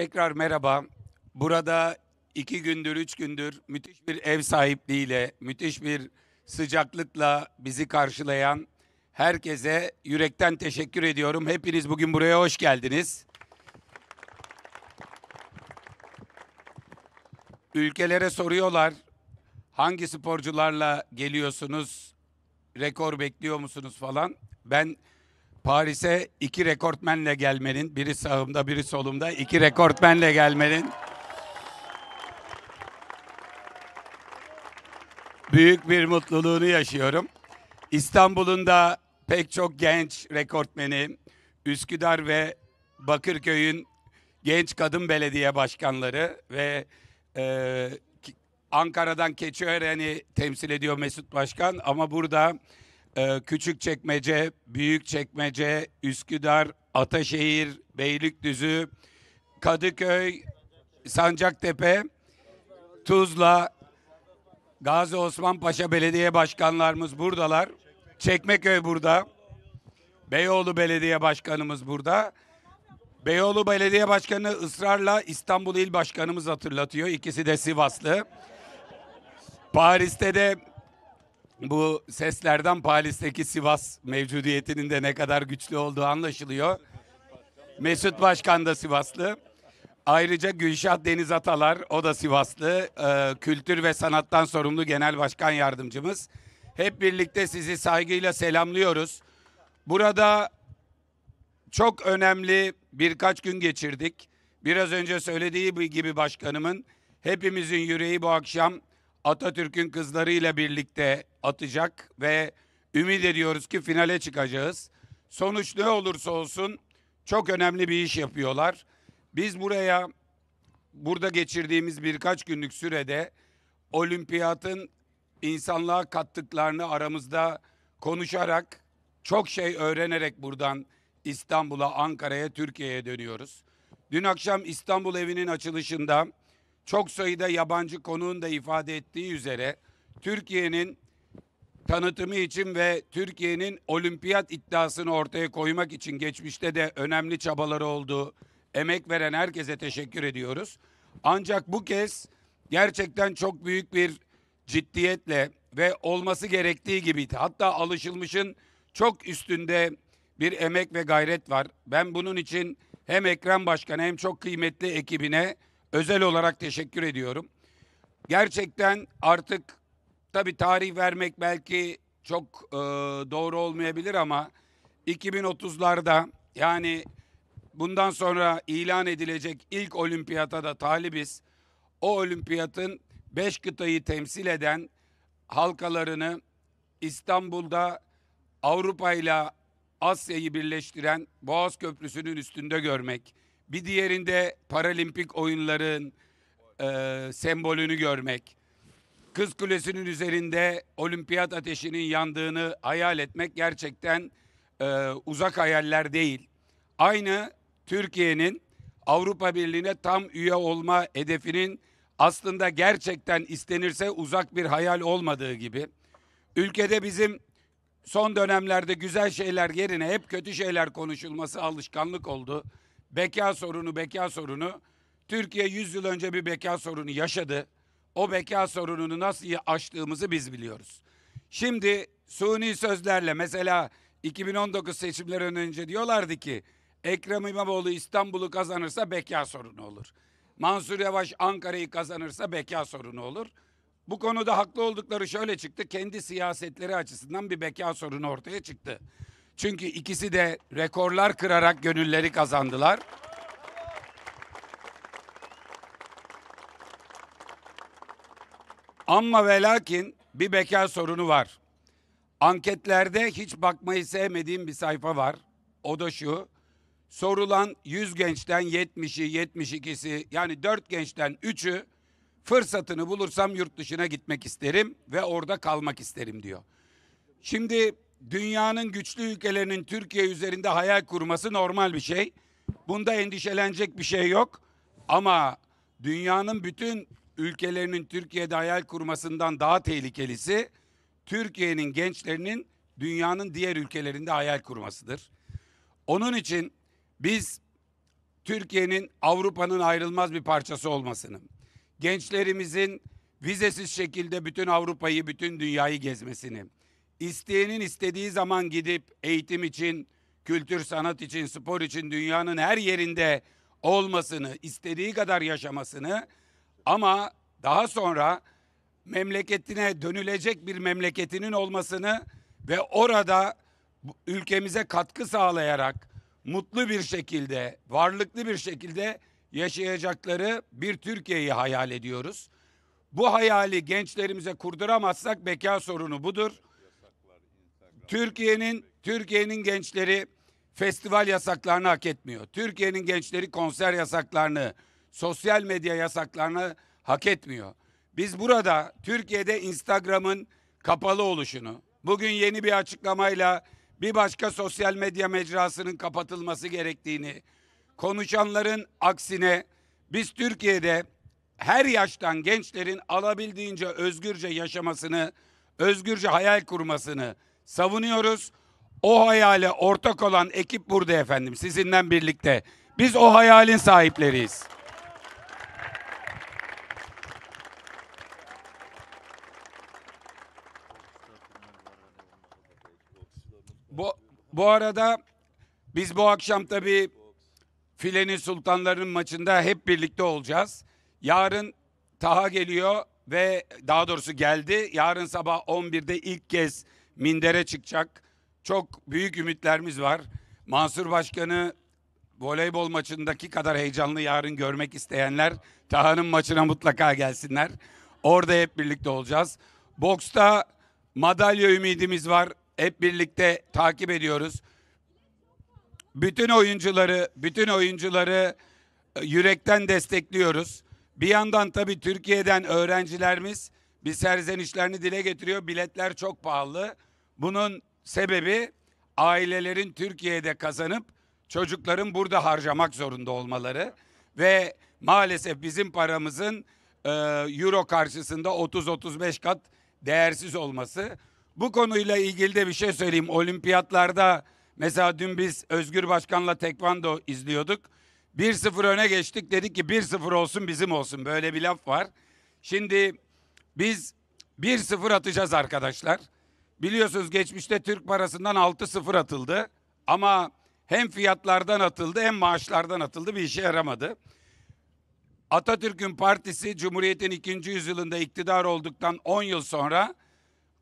Tekrar merhaba. Burada iki gündür, üç gündür müthiş bir ev sahipliğiyle, müthiş bir sıcaklıkla bizi karşılayan herkese yürekten teşekkür ediyorum. Hepiniz bugün buraya hoş geldiniz. Ülkelere soruyorlar, hangi sporcularla geliyorsunuz, rekor bekliyor musunuz falan. Ben Paris'e iki rekortmenle gelmenin, biri sağımda biri solumda iki rekortmenle gelmenin büyük bir mutluluğunu yaşıyorum. İstanbul'un da pek çok genç rekortmeni, Üsküdar ve Bakırköy'ün genç kadın belediye başkanları ve e, Ankara'dan Keçiören'i temsil ediyor Mesut Başkan ama burada ee, Küçük Çekmece, Büyük Çekmece, Üsküdar, Ataşehir, Beylikdüzü, Kadıköy, Sancaktepe, Tuzla, Gazi Osman Paşa Belediye Başkanlarımız buradalar. Çekmeköy burada. Beyoğlu Belediye Başkanımız burada. Beyoğlu Belediye Başkanı ısrarla İstanbul İl Başkanımız hatırlatıyor. İkisi de Sivaslı. Paris'te de bu seslerden Paris'teki Sivas mevcudiyetinin de ne kadar güçlü olduğu anlaşılıyor. Mesut Başkan da Sivaslı. Ayrıca Gülşah Deniz Atalar, o da Sivaslı. Ee, kültür ve sanattan sorumlu Genel Başkan Yardımcımız. Hep birlikte sizi saygıyla selamlıyoruz. Burada çok önemli birkaç gün geçirdik. Biraz önce söylediği gibi başkanımın hepimizin yüreği bu akşam Atatürk'ün kızlarıyla birlikte atacak ve ümit ediyoruz ki finale çıkacağız. Sonuç ne olursa olsun çok önemli bir iş yapıyorlar. Biz buraya burada geçirdiğimiz birkaç günlük sürede olimpiyatın insanlığa kattıklarını aramızda konuşarak çok şey öğrenerek buradan İstanbul'a, Ankara'ya, Türkiye'ye dönüyoruz. Dün akşam İstanbul evinin açılışında çok sayıda yabancı konuğun da ifade ettiği üzere Türkiye'nin tanıtımı için ve Türkiye'nin olimpiyat iddiasını ortaya koymak için geçmişte de önemli çabaları olduğu emek veren herkese teşekkür ediyoruz. Ancak bu kez gerçekten çok büyük bir ciddiyetle ve olması gerektiği gibi, Hatta alışılmışın çok üstünde bir emek ve gayret var. Ben bunun için hem Ekrem Başkan hem çok kıymetli ekibine özel olarak teşekkür ediyorum. Gerçekten artık tabii tarih vermek belki çok e, doğru olmayabilir ama 2030'larda yani bundan sonra ilan edilecek ilk olimpiyata da talibiz. O olimpiyatın beş kıtayı temsil eden halkalarını İstanbul'da Avrupa ile Asya'yı birleştiren Boğaz Köprüsü'nün üstünde görmek bir diğerinde paralimpik oyunların e, sembolünü görmek. Kız Kulesi'nin üzerinde olimpiyat ateşinin yandığını hayal etmek gerçekten e, uzak hayaller değil. Aynı Türkiye'nin Avrupa Birliği'ne tam üye olma hedefinin aslında gerçekten istenirse uzak bir hayal olmadığı gibi. Ülkede bizim son dönemlerde güzel şeyler yerine hep kötü şeyler konuşulması alışkanlık oldu beka sorunu, beka sorunu. Türkiye 100 yıl önce bir beka sorunu yaşadı. O beka sorununu nasıl aştığımızı biz biliyoruz. Şimdi suni sözlerle mesela 2019 seçimlerinden önce diyorlardı ki Ekrem İmamoğlu İstanbul'u kazanırsa beka sorunu olur. Mansur Yavaş Ankara'yı kazanırsa beka sorunu olur. Bu konuda haklı oldukları şöyle çıktı. Kendi siyasetleri açısından bir beka sorunu ortaya çıktı. Çünkü ikisi de rekorlar kırarak gönülleri kazandılar. Ama ve lakin bir bekar sorunu var. Anketlerde hiç bakmayı sevmediğim bir sayfa var. O da şu. Sorulan 100 gençten 70'i, 72'si yani 4 gençten 3'ü fırsatını bulursam yurt dışına gitmek isterim ve orada kalmak isterim diyor. Şimdi dünyanın güçlü ülkelerinin Türkiye üzerinde hayal kurması normal bir şey. Bunda endişelenecek bir şey yok. Ama dünyanın bütün ülkelerinin Türkiye'de hayal kurmasından daha tehlikelisi Türkiye'nin gençlerinin dünyanın diğer ülkelerinde hayal kurmasıdır. Onun için biz Türkiye'nin Avrupa'nın ayrılmaz bir parçası olmasını, gençlerimizin vizesiz şekilde bütün Avrupa'yı, bütün dünyayı gezmesini, isteyenin istediği zaman gidip eğitim için, kültür, sanat için, spor için dünyanın her yerinde olmasını, istediği kadar yaşamasını ama daha sonra memleketine dönülecek bir memleketinin olmasını ve orada ülkemize katkı sağlayarak mutlu bir şekilde, varlıklı bir şekilde yaşayacakları bir Türkiye'yi hayal ediyoruz. Bu hayali gençlerimize kurduramazsak beka sorunu budur. Türkiye'nin Türkiye'nin gençleri festival yasaklarını hak etmiyor. Türkiye'nin gençleri konser yasaklarını, sosyal medya yasaklarını hak etmiyor. Biz burada Türkiye'de Instagram'ın kapalı oluşunu, bugün yeni bir açıklamayla bir başka sosyal medya mecrasının kapatılması gerektiğini, konuşanların aksine biz Türkiye'de her yaştan gençlerin alabildiğince özgürce yaşamasını, özgürce hayal kurmasını, savunuyoruz. O hayale ortak olan ekip burada efendim sizinle birlikte. Biz o hayalin sahipleriyiz. Bu, bu arada biz bu akşam tabii Filenin Sultanları'nın maçında hep birlikte olacağız. Yarın Taha geliyor ve daha doğrusu geldi. Yarın sabah 11'de ilk kez mindere çıkacak. Çok büyük ümitlerimiz var. Mansur Başkan'ı voleybol maçındaki kadar heyecanlı yarın görmek isteyenler Taha'nın maçına mutlaka gelsinler. Orada hep birlikte olacağız. Boksta madalya ümidimiz var. Hep birlikte takip ediyoruz. Bütün oyuncuları, bütün oyuncuları e, yürekten destekliyoruz. Bir yandan tabii Türkiye'den öğrencilerimiz bir serzenişlerini dile getiriyor. Biletler çok pahalı. Bunun sebebi ailelerin Türkiye'de kazanıp çocukların burada harcamak zorunda olmaları ve maalesef bizim paramızın e, euro karşısında 30-35 kat değersiz olması. Bu konuyla ilgili de bir şey söyleyeyim. Olimpiyatlarda mesela dün biz Özgür Başkan'la tekvando izliyorduk. 1-0 öne geçtik dedik ki 1-0 olsun bizim olsun böyle bir laf var. Şimdi biz 1-0 atacağız arkadaşlar. Biliyorsunuz geçmişte Türk parasından 6-0 atıldı. Ama hem fiyatlardan atıldı hem maaşlardan atıldı bir işe yaramadı. Atatürk'ün partisi Cumhuriyet'in ikinci yüzyılında iktidar olduktan 10 yıl sonra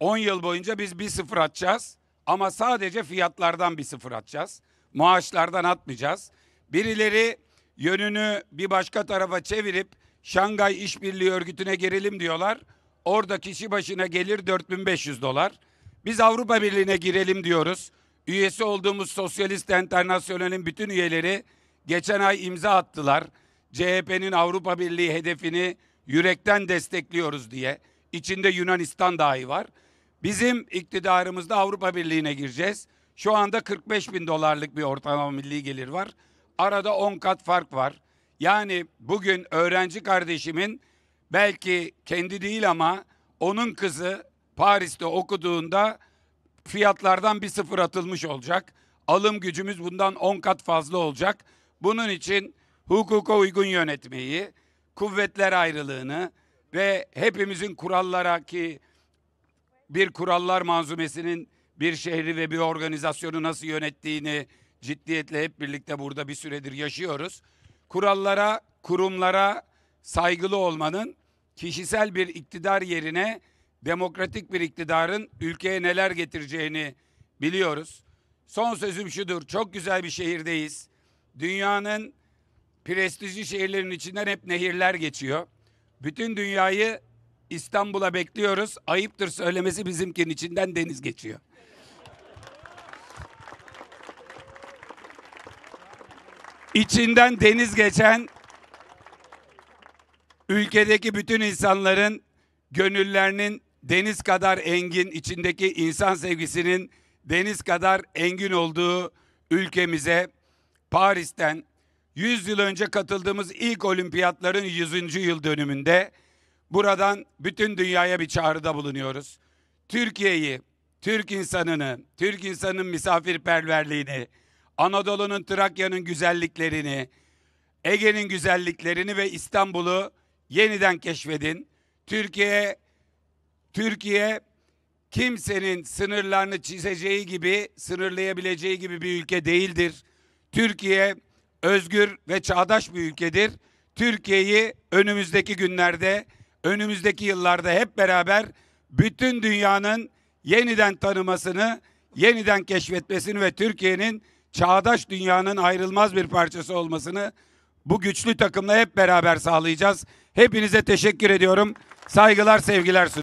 10 yıl boyunca biz bir sıfır atacağız ama sadece fiyatlardan bir sıfır atacağız. Maaşlardan atmayacağız. Birileri yönünü bir başka tarafa çevirip Şangay İşbirliği Örgütü'ne girelim diyorlar. Orada kişi başına gelir 4500 dolar. Biz Avrupa Birliği'ne girelim diyoruz. Üyesi olduğumuz Sosyalist Enternasyonel'in bütün üyeleri geçen ay imza attılar. CHP'nin Avrupa Birliği hedefini yürekten destekliyoruz diye. İçinde Yunanistan dahi var. Bizim iktidarımızda Avrupa Birliği'ne gireceğiz. Şu anda 45 bin dolarlık bir ortalama milli gelir var. Arada 10 kat fark var. Yani bugün öğrenci kardeşimin belki kendi değil ama onun kızı Paris'te okuduğunda fiyatlardan bir sıfır atılmış olacak. Alım gücümüz bundan on kat fazla olacak. Bunun için hukuka uygun yönetmeyi, kuvvetler ayrılığını ve hepimizin kurallara ki bir kurallar manzumesinin bir şehri ve bir organizasyonu nasıl yönettiğini ciddiyetle hep birlikte burada bir süredir yaşıyoruz. Kurallara, kurumlara saygılı olmanın kişisel bir iktidar yerine demokratik bir iktidarın ülkeye neler getireceğini biliyoruz. Son sözüm şudur. Çok güzel bir şehirdeyiz. Dünyanın prestijli şehirlerin içinden hep nehirler geçiyor. Bütün dünyayı İstanbul'a bekliyoruz. Ayıptır söylemesi bizimkinin içinden deniz geçiyor. İçinden deniz geçen ülkedeki bütün insanların gönüllerinin deniz kadar engin, içindeki insan sevgisinin deniz kadar engin olduğu ülkemize Paris'ten 100 yıl önce katıldığımız ilk olimpiyatların 100. yıl dönümünde buradan bütün dünyaya bir çağrıda bulunuyoruz. Türkiye'yi, Türk insanını, Türk insanın misafirperverliğini, Anadolu'nun, Trakya'nın güzelliklerini, Ege'nin güzelliklerini ve İstanbul'u yeniden keşfedin. Türkiye Türkiye kimsenin sınırlarını çizeceği gibi, sınırlayabileceği gibi bir ülke değildir. Türkiye özgür ve çağdaş bir ülkedir. Türkiye'yi önümüzdeki günlerde, önümüzdeki yıllarda hep beraber bütün dünyanın yeniden tanımasını, yeniden keşfetmesini ve Türkiye'nin çağdaş dünyanın ayrılmaz bir parçası olmasını bu güçlü takımla hep beraber sağlayacağız. Hepinize teşekkür ediyorum. Saygılar, sevgiler sunuyorum.